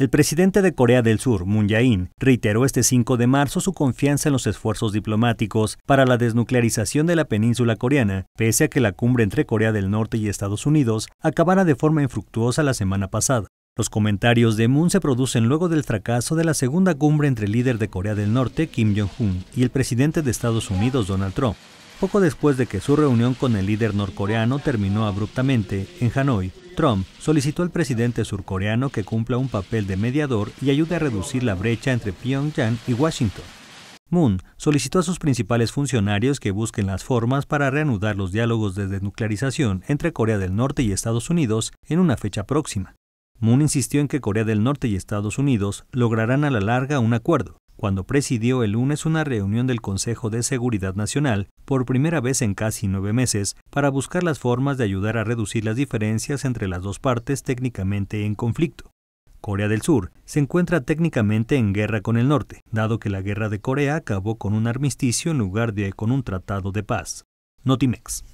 El presidente de Corea del Sur, Moon Jae-in, reiteró este 5 de marzo su confianza en los esfuerzos diplomáticos para la desnuclearización de la península coreana, pese a que la cumbre entre Corea del Norte y Estados Unidos acabara de forma infructuosa la semana pasada. Los comentarios de Moon se producen luego del fracaso de la segunda cumbre entre el líder de Corea del Norte, Kim Jong-un, y el presidente de Estados Unidos, Donald Trump, poco después de que su reunión con el líder norcoreano terminó abruptamente en Hanoi, Trump solicitó al presidente surcoreano que cumpla un papel de mediador y ayude a reducir la brecha entre Pyongyang y Washington. Moon solicitó a sus principales funcionarios que busquen las formas para reanudar los diálogos de desnuclearización entre Corea del Norte y Estados Unidos en una fecha próxima. Moon insistió en que Corea del Norte y Estados Unidos lograrán a la larga un acuerdo, cuando presidió el lunes una reunión del Consejo de Seguridad Nacional, por primera vez en casi nueve meses, para buscar las formas de ayudar a reducir las diferencias entre las dos partes técnicamente en conflicto. Corea del Sur se encuentra técnicamente en guerra con el norte, dado que la guerra de Corea acabó con un armisticio en lugar de con un tratado de paz. Notimex.